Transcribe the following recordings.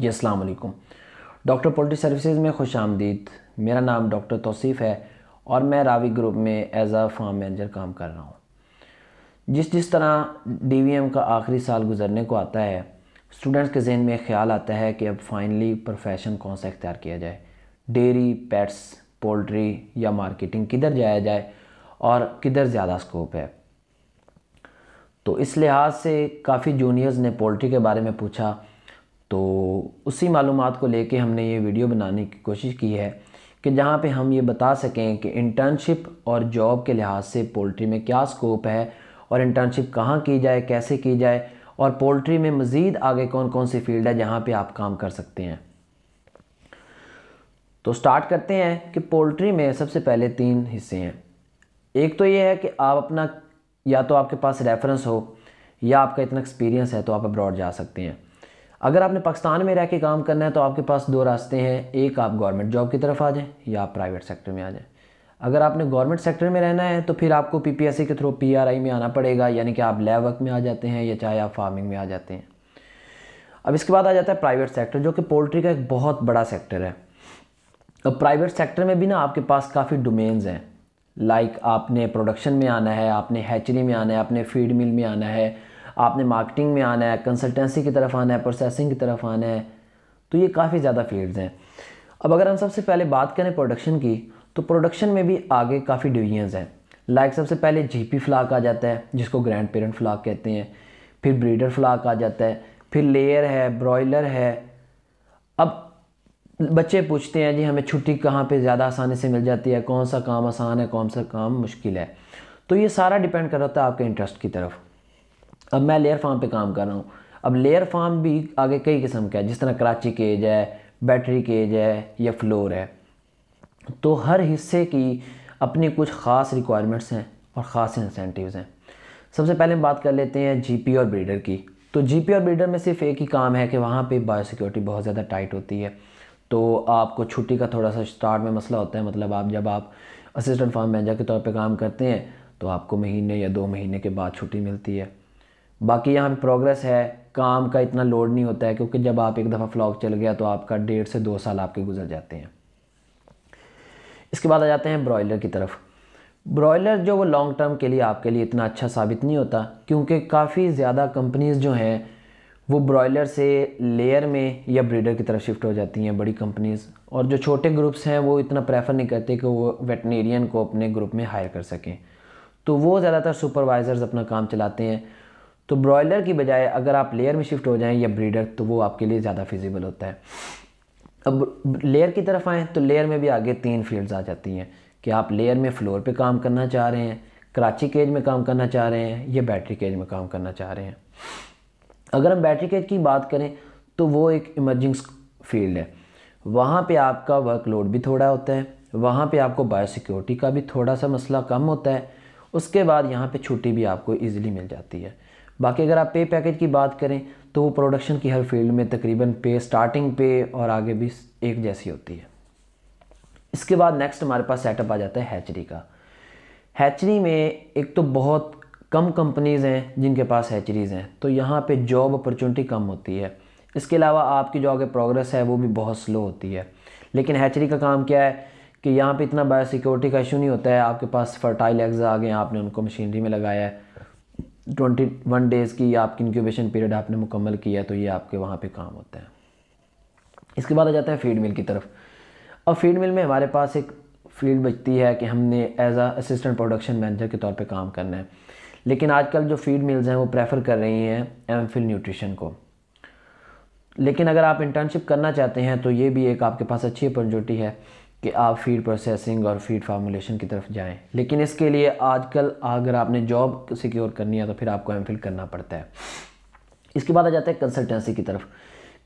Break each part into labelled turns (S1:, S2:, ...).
S1: जी असलकुम doctor poultry services में खुश आमदीद मेरा नाम डॉक्टर तौसीफ़ है और मैं रावी ग्रुप में एज़ आ फार्म मैनेजर काम कर रहा हूँ जिस जिस तरह एम का आखिरी साल गुजरने को आता है स्टूडेंट्स के जहन में ख्याल आता है कि अब फाइनली प्रोफेशन कौन सा इख्तियार किया जाए डेयरी पेट्स पोल्ट्री या मार्केटिंग किधर जाया जाए और किधर ज़्यादा स्कोप है तो इस लिहाज से काफ़ी जूनियर्स ने पोल्ट्री के बारे में पूछा तो उसी मालूम को लेके हमने ये वीडियो बनाने की कोशिश की है कि जहाँ पे हम ये बता सकें कि इंटर्नशिप और जॉब के लिहाज से पोल्ट्री में क्या स्कोप है और इंटर्नशिप कहाँ की जाए कैसे की जाए और पोल्ट्री में मज़ीद आगे कौन कौन सी फील्ड है जहाँ पर आप काम कर सकते हैं तो स्टार्ट करते हैं कि पोल्ट्री में सबसे पहले तीन हिस्से हैं एक तो ये है कि आप अपना या तो आपके पास रेफरेंस हो या आपका इतना एक्सपीरियंस है तो आप अब्रॉड जा सकते हैं अगर आपने पाकिस्तान में रह के काम करना है तो आपके पास दो रास्ते हैं एक आप गवर्नमेंट जॉब की तरफ आ जाएँ या आप प्राइवेट सेक्टर में आ जाएँ अगर आपने गवर्नमेंट सेक्टर में रहना है तो फिर आपको पीपीएससी के थ्रू पीआरआई में आना पड़ेगा यानी कि आप लैब वर्क में आ जाते हैं या चाहे आप फार्मिंग में आ जाते हैं अब इसके बाद आ जाता है प्राइवेट सेक्टर जो कि पोल्ट्री का एक बहुत बड़ा सेक्टर है अब प्राइवेट सेक्टर में भी ना आपके पास काफ़ी डोमेन्स हैं लाइक आपने प्रोडक्शन में आना है आपने हैचरी में आना है आपने फीड मिल में आना है आपने मार्केटिंग में आना है कंसल्टेंसी की तरफ आना है प्रोसेसिंग की तरफ आना है तो ये काफ़ी ज़्यादा फील्ड्स हैं अब अगर हम सबसे पहले बात करें प्रोडक्शन की तो प्रोडक्शन में भी आगे काफ़ी डिवीजन्स हैं लाइक सबसे पहले जी पी आ जाता है जिसको ग्रैंड पेरेंट फ्लाक कहते हैं फिर ब्रीडर फ्लाक आ जाता है फिर लेयर है ब्रॉयलर है अब बच्चे पूछते हैं जी हमें छुट्टी कहाँ पे ज़्यादा आसानी से मिल जाती है कौन सा काम आसान है कौन सा काम मुश्किल है तो ये सारा डिपेंड कर रहा है आपके इंटरेस्ट की तरफ अब मैं लेयर फार्म पे काम कर रहा हूँ अब लेयर फार्म भी आगे कई किस्म का है जिस तरह कराची केज है बैटरी केज है या फ्लोर है तो हर हिस्से की अपनी कुछ ख़ास रिक्वायरमेंट्स हैं और ख़ास इंसेंटिव हैं सबसे पहले हम बात कर लेते हैं जी और ब्रीडर की तो जी और ब्रीडर में सिर्फ एक ही काम है कि वहाँ पर बायोसिक्योरिटी बहुत ज़्यादा टाइट होती है तो आपको छुट्टी का थोड़ा सा स्टार्ट में मसला होता है मतलब आप जब आप असिस्टेंट फार्म मैनेजर के तौर पर काम करते हैं तो आपको महीने या दो महीने के बाद छुट्टी मिलती है बाकी यहाँ पे प्रोग्रेस है काम का इतना लोड नहीं होता है क्योंकि जब आप एक दफ़ा फ्लॉग चल गया तो आपका डेढ़ से दो साल आपके गुजर जाते हैं इसके बाद आ जाते हैं ब्रॉयलर की तरफ ब्रॉयलर जो वो लॉन्ग टर्म के लिए आपके लिए इतना अच्छा साबित नहीं होता क्योंकि काफ़ी ज़्यादा कंपनीज़ जो हैं वो ब्रॉयलर से लेयर में या ब्रीडर की तरफ शिफ्ट हो जाती हैं बड़ी कंपनीज़ और जो छोटे ग्रुप्स हैं वो इतना प्रेफर नहीं करते कि वो वेटनेरियन को अपने ग्रुप में हायर कर सकें तो वो ज़्यादातर सुपरवाइज़र्स अपना काम चलाते हैं तो ब्रॉयलर की बजाय अगर आप लेयर में शिफ्ट हो जाएं या ब्रीडर तो वो आपके लिए ज़्यादा फिजिबल होता है अब लेयर की तरफ आएँ तो लेयर में भी आगे तीन फील्ड्स आ जाती हैं कि आप लेयर में फ्लोर पे काम करना चाह रहे हैं कराची केज में काम करना चाह रहे हैं या बैटरी केज में काम करना चाह रहे हैं अगर हम बैटरी केज की बात करें तो वो एक इमरजिंग फील्ड है वहाँ पे आपका वर्कलोड भी थोड़ा होता है वहाँ पे आपको बायोसिक्योरिटी का भी थोड़ा सा मसला कम होता है उसके बाद यहाँ पे छुट्टी भी आपको इजीली मिल जाती है बाकी अगर आप पे पैकेज की बात करें तो वो प्रोडक्शन की हर फील्ड में तकरीबन पे स्टार्टिंग पे और आगे भी एक जैसी होती है इसके बाद नेक्स्ट हमारे पास सेटअप आ जाता है हैचरी का हैचरी में एक तो बहुत कम कंपनीज़ हैं जिनके पास हैचरीज़ हैं तो यहाँ पे जॉब अपॉर्चुनिटी कम होती है इसके अलावा आपकी जो आगे प्रोग्रेस है वो भी बहुत स्लो होती है लेकिन हैचरी का काम क्या है कि यहाँ पे इतना बायोसिक्योरिटी का इशू नहीं होता है आपके पास फर्टाइल एग्ज़ आ गए आपने उनको मशीनरी में लगाया है ट्वेंटी वन डेज़ की आपकी इंक्यूबेशन पीरियड आपने मुकम्मल किया तो ये आपके वहाँ पे काम होता है इसके बाद आ जाता है फीड मिल की तरफ अब फीड मिल में हमारे पास एक फील्ड बचती है कि हमने as a assistant production manager के तौर पे काम करना है लेकिन आजकल जो फीड मिल्स हैं वो प्रेफर कर रही हैं एम फिल न्यूट्रिशन को लेकिन अगर आप इंटर्नशिप करना चाहते हैं तो ये भी एक आपके पास अच्छी अपॉर्चुनिटी है कि आप फीड प्रोसेसिंग और फीड फार्मूलेशन की तरफ जाएं लेकिन इसके लिए आजकल अगर आपने जॉब सिक्योर करनी है तो फिर आपको एम करना पड़ता है इसके बाद आ जाता है कंसल्टेंसी की तरफ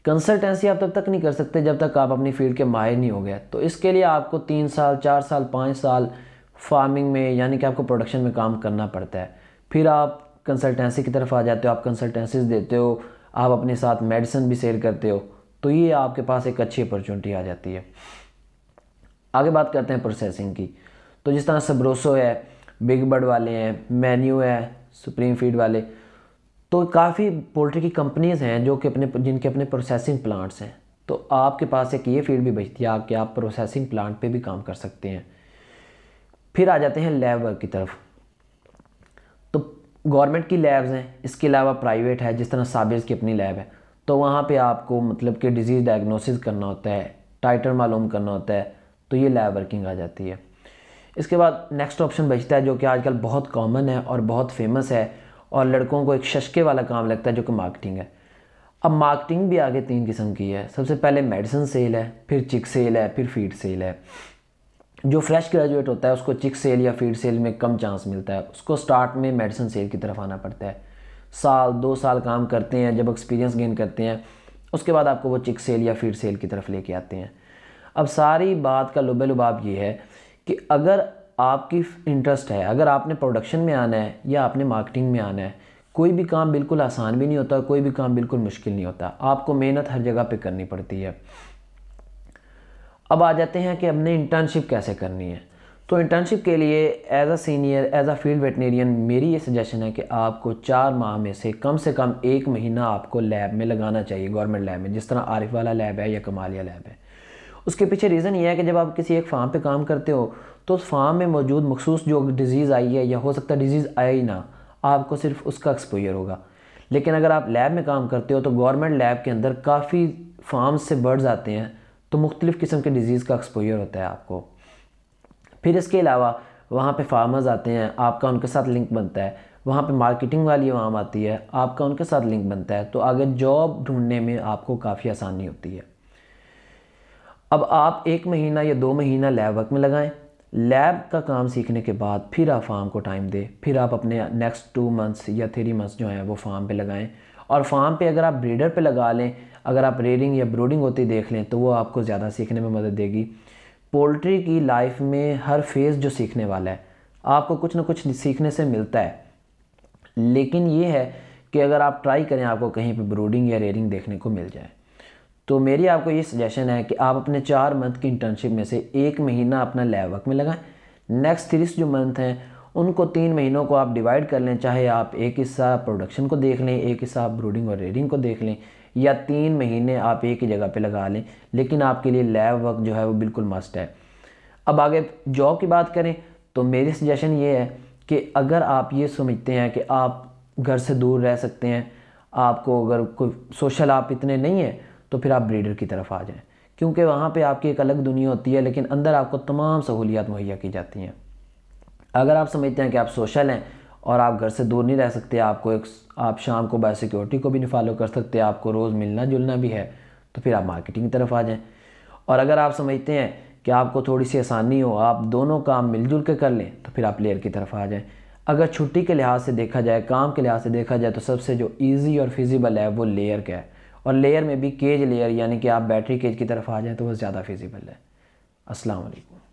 S1: कंसल्टेंसी आप तब तक नहीं कर सकते जब तक आप अपनी फील्ड के माहिर नहीं हो गए तो इसके लिए आपको तीन साल चार साल पाँच साल फार्मिंग में यानी कि आपको प्रोडक्शन में काम करना पड़ता है फिर आप कंसल्टेंसी की तरफ आ जाते हो आप कंसल्टेंसीज देते हो आप अपने साथ मेडिसिन भी सेल करते हो तो ये आपके पास एक अच्छी अपॉर्चुनिटी आ जाती है आगे बात करते हैं प्रोसेसिंग की तो जिस तरह सब्रोसो है बिग बर्ड वाले हैं मेन्यू है सुप्रीम फीड वाले तो काफ़ी पोल्ट्री की कंपनीज़ हैं जो कि अपने जिनके अपने प्रोसेसिंग प्लांट्स हैं तो आपके पास एक ये फील्ड भी बचती है आपके आप प्रोसेसिंग प्लांट पे भी काम कर सकते हैं फिर आ जाते हैं लैब वर्क की तरफ तो गवर्नमेंट की लैब्स हैं इसके अलावा प्राइवेट है जिस तरह साबिज की अपनी लैब है तो वहाँ पे आपको मतलब कि डिज़ीज़ डायग्नोसिस करना होता है टाइटर मालूम करना होता है तो ये लैब वर्किंग आ जाती है इसके बाद नेक्स्ट ऑप्शन बचता है जो कि आजकल बहुत कॉमन है और बहुत फेमस है और लड़कों को एक शशके वाला काम लगता है जो कि मार्केटिंग है अब मार्केटिंग भी आगे तीन किस्म की है सबसे पहले मेडिसिन सेल है फिर चिक सेल है फिर फीड सेल है जो फ्रेश ग्रेजुएट होता है उसको चिक सेल या फीड सेल में कम चांस मिलता है उसको स्टार्ट में मेडिसिन सेल की तरफ आना पड़ता है साल दो साल काम करते हैं जब एक्सपीरियंस गेन करते हैं उसके बाद आपको वो चिक सेल या फीड सेल की तरफ लेके आते हैं अब सारी बात का लुबे लुबाब ये है कि अगर आपकी इंटरेस्ट है अगर आपने प्रोडक्शन में आना है या आपने मार्केटिंग में आना है कोई भी काम बिल्कुल आसान भी नहीं होता कोई भी काम बिल्कुल मुश्किल नहीं होता आपको मेहनत हर जगह पे करनी पड़ती है अब आ जाते हैं कि हमने इंटर्नशिप कैसे करनी है तो इंटर्नशिप के लिए as a senior as a field veterinarian मेरी ये सजेशन है कि आपको चार माह में से कम से कम एक महीना आपको लैब में लगाना चाहिए गवर्नमेंट लैब में जिस तरह आरिफ वाला लैब है या कमालिया लैब है उसके पीछे रीज़न ये है कि जब आप किसी एक फार्म पे काम करते हो तो उस फार्म में मौजूद मखसूस जो डिज़ीज़ आई है या हो सकता है डिज़ीज़ आया ही ना आपको सिर्फ उसका एक्सपोजर होगा लेकिन अगर आप लैब में काम करते हो तो गवर्नमेंट लैब के अंदर काफ़ी फार्म से बर्ड्स आते हैं तो मुख्तलिफ़ किस्म के डिज़ीज़ का एक्सपोजर होता है आपको फिर इसके अलावा वहाँ पर फार्मर्स आते हैं आपका उनके साथ लिंक बनता है वहाँ पे मार्केटिंग वाली आवाम आती है आपका उनके साथ लिंक बनता है तो आगे जॉब ढूंढने में आपको काफ़ी आसानी होती है अब आप एक महीना या दो महीना लैब वर्क में लगाएं लैब का काम सीखने के बाद फिर आप फार्म को टाइम दें फिर आप अपने नेक्स्ट टू मंथ्स या थ्री मंथ्स जो हैं वो फार्म पे लगाएं और फार्म पे अगर आप ब्रीडर पे लगा लें अगर आप रेडिंग या ब्रूडिंग होती देख लें तो वो आपको ज़्यादा सीखने में मदद देगी पोल्ट्री की लाइफ में हर फेज़ जो सीखने वाला है आपको कुछ ना कुछ सीखने से मिलता है लेकिन ये है कि अगर आप ट्राई करें आपको कहीं पर ब्रूडिंग या रेडिंग देखने को मिल जाए तो मेरी आपको ये सजेशन है कि आप अपने चार मंथ की इंटर्नशिप में से एक महीना अपना लैब वर्क में लगाएं नेक्स्ट थ्री जो मंथ हैं उनको तीन महीनों को आप डिवाइड कर लें चाहे आप एक हिस्सा प्रोडक्शन को देख लें एक हिस्सा ब्रूडिंग और रेडिंग को देख लें या तीन महीने आप एक ही जगह पर लगा लें लेकिन आपके लिए लैब वर्क जो है वो बिल्कुल मस्ट है अब आगे जॉब की बात करें तो मेरी सजेशन ये है कि अगर आप ये समझते हैं कि आप घर से दूर रह सकते हैं आपको अगर कोई सोशल आप इतने नहीं हैं तो फिर आप ब्रीडर की तरफ आ जाएँ क्योंकि वहाँ पे आपकी एक अलग दुनिया होती है लेकिन अंदर आपको तमाम सहूलियात मुहैया की जाती हैं अगर आप समझते हैं कि आप सोशल हैं और आप घर से दूर नहीं रह सकते आपको एक आप शाम को सिक्योरिटी को भी नहीं फॉलो कर सकते आपको रोज़ मिलना जुलना भी है तो फिर आप मार्केटिंग की तरफ आ जाएँ और अगर आप समझते हैं कि आपको थोड़ी सी आसानी हो आप दोनों काम मिलजुल के कर लें तो फिर आप लेयर की तरफ आ जाएँ अगर छुट्टी के लिहाज से देखा जाए काम के लिहाज से देखा जाए तो सबसे जो ईजी और फिजिबल है वो लेयर का है और लेयर में भी केज लेयर यानी कि आप बैटरी केज की तरफ आ जाएँ तो वह ज़्यादा फिजिबल है असलकम